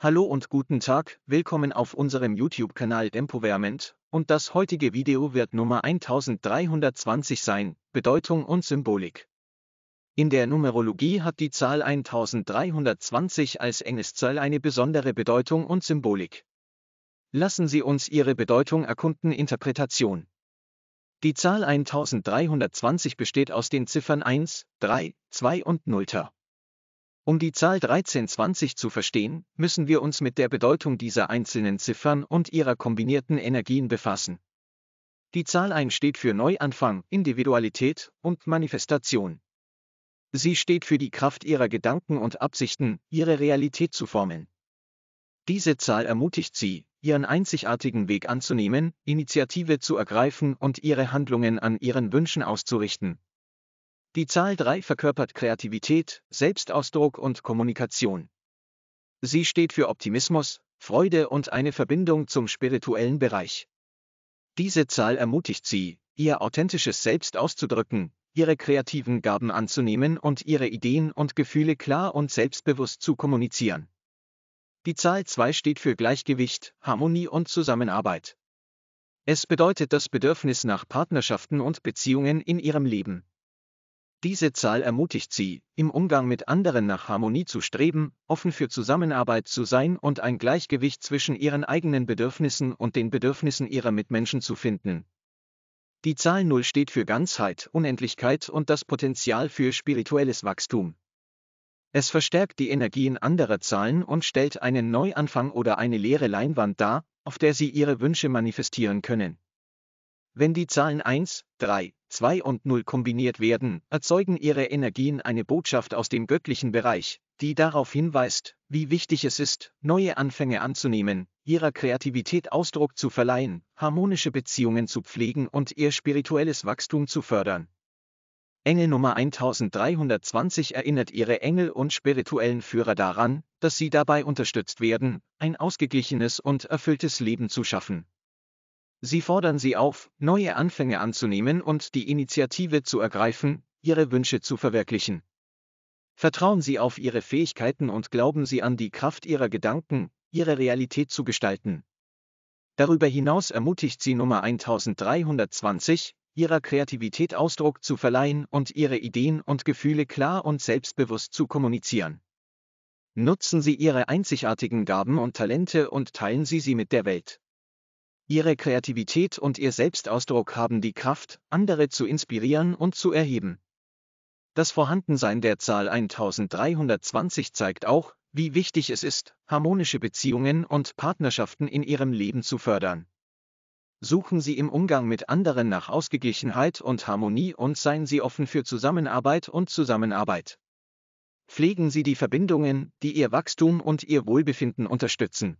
Hallo und guten Tag, willkommen auf unserem YouTube-Kanal Dempoverment, und das heutige Video wird Nummer 1320 sein, Bedeutung und Symbolik. In der Numerologie hat die Zahl 1320 als enges Zoll eine besondere Bedeutung und Symbolik. Lassen Sie uns Ihre Bedeutung erkunden Interpretation. Die Zahl 1320 besteht aus den Ziffern 1, 3, 2 und 0. Um die Zahl 1320 zu verstehen, müssen wir uns mit der Bedeutung dieser einzelnen Ziffern und ihrer kombinierten Energien befassen. Die Zahl 1 steht für Neuanfang, Individualität und Manifestation. Sie steht für die Kraft ihrer Gedanken und Absichten, ihre Realität zu formen. Diese Zahl ermutigt sie, ihren einzigartigen Weg anzunehmen, Initiative zu ergreifen und ihre Handlungen an ihren Wünschen auszurichten, die Zahl 3 verkörpert Kreativität, Selbstausdruck und Kommunikation. Sie steht für Optimismus, Freude und eine Verbindung zum spirituellen Bereich. Diese Zahl ermutigt sie, ihr authentisches Selbst auszudrücken, ihre kreativen Gaben anzunehmen und ihre Ideen und Gefühle klar und selbstbewusst zu kommunizieren. Die Zahl 2 steht für Gleichgewicht, Harmonie und Zusammenarbeit. Es bedeutet das Bedürfnis nach Partnerschaften und Beziehungen in ihrem Leben. Diese Zahl ermutigt sie, im Umgang mit anderen nach Harmonie zu streben, offen für Zusammenarbeit zu sein und ein Gleichgewicht zwischen ihren eigenen Bedürfnissen und den Bedürfnissen ihrer Mitmenschen zu finden. Die Zahl 0 steht für Ganzheit, Unendlichkeit und das Potenzial für spirituelles Wachstum. Es verstärkt die Energien anderer Zahlen und stellt einen Neuanfang oder eine leere Leinwand dar, auf der sie ihre Wünsche manifestieren können. Wenn die Zahlen 1, 3, 2 und 0 kombiniert werden, erzeugen ihre Energien eine Botschaft aus dem göttlichen Bereich, die darauf hinweist, wie wichtig es ist, neue Anfänge anzunehmen, ihrer Kreativität Ausdruck zu verleihen, harmonische Beziehungen zu pflegen und ihr spirituelles Wachstum zu fördern. Engel Nummer 1320 erinnert ihre Engel und spirituellen Führer daran, dass sie dabei unterstützt werden, ein ausgeglichenes und erfülltes Leben zu schaffen, Sie fordern sie auf, neue Anfänge anzunehmen und die Initiative zu ergreifen, ihre Wünsche zu verwirklichen. Vertrauen Sie auf Ihre Fähigkeiten und glauben Sie an die Kraft Ihrer Gedanken, Ihre Realität zu gestalten. Darüber hinaus ermutigt sie Nummer 1320, ihrer Kreativität Ausdruck zu verleihen und ihre Ideen und Gefühle klar und selbstbewusst zu kommunizieren. Nutzen Sie Ihre einzigartigen Gaben und Talente und teilen Sie sie mit der Welt. Ihre Kreativität und ihr Selbstausdruck haben die Kraft, andere zu inspirieren und zu erheben. Das Vorhandensein der Zahl 1320 zeigt auch, wie wichtig es ist, harmonische Beziehungen und Partnerschaften in Ihrem Leben zu fördern. Suchen Sie im Umgang mit anderen nach Ausgeglichenheit und Harmonie und seien Sie offen für Zusammenarbeit und Zusammenarbeit. Pflegen Sie die Verbindungen, die Ihr Wachstum und Ihr Wohlbefinden unterstützen.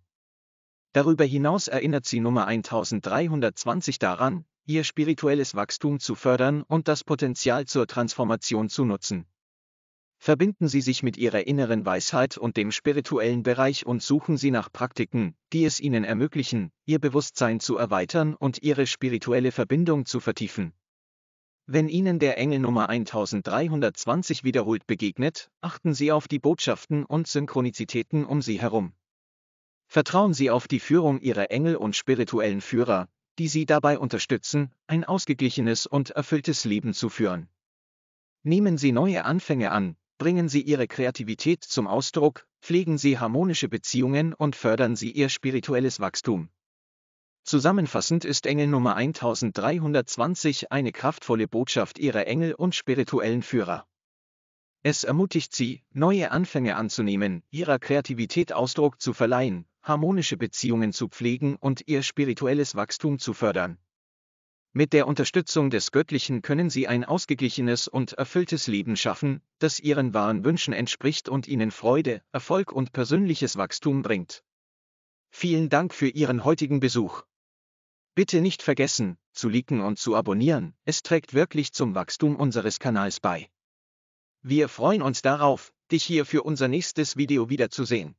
Darüber hinaus erinnert sie Nummer 1320 daran, ihr spirituelles Wachstum zu fördern und das Potenzial zur Transformation zu nutzen. Verbinden Sie sich mit Ihrer inneren Weisheit und dem spirituellen Bereich und suchen Sie nach Praktiken, die es Ihnen ermöglichen, Ihr Bewusstsein zu erweitern und Ihre spirituelle Verbindung zu vertiefen. Wenn Ihnen der Engel Nummer 1320 wiederholt begegnet, achten Sie auf die Botschaften und Synchronizitäten um Sie herum. Vertrauen Sie auf die Führung Ihrer Engel und spirituellen Führer, die Sie dabei unterstützen, ein ausgeglichenes und erfülltes Leben zu führen. Nehmen Sie neue Anfänge an, bringen Sie Ihre Kreativität zum Ausdruck, pflegen Sie harmonische Beziehungen und fördern Sie Ihr spirituelles Wachstum. Zusammenfassend ist Engel Nummer 1320 eine kraftvolle Botschaft ihrer Engel und spirituellen Führer. Es ermutigt sie, neue Anfänge anzunehmen, ihrer Kreativität Ausdruck zu verleihen, harmonische Beziehungen zu pflegen und ihr spirituelles Wachstum zu fördern. Mit der Unterstützung des Göttlichen können sie ein ausgeglichenes und erfülltes Leben schaffen, das ihren wahren Wünschen entspricht und ihnen Freude, Erfolg und persönliches Wachstum bringt. Vielen Dank für Ihren heutigen Besuch. Bitte nicht vergessen, zu liken und zu abonnieren, es trägt wirklich zum Wachstum unseres Kanals bei. Wir freuen uns darauf, dich hier für unser nächstes Video wiederzusehen.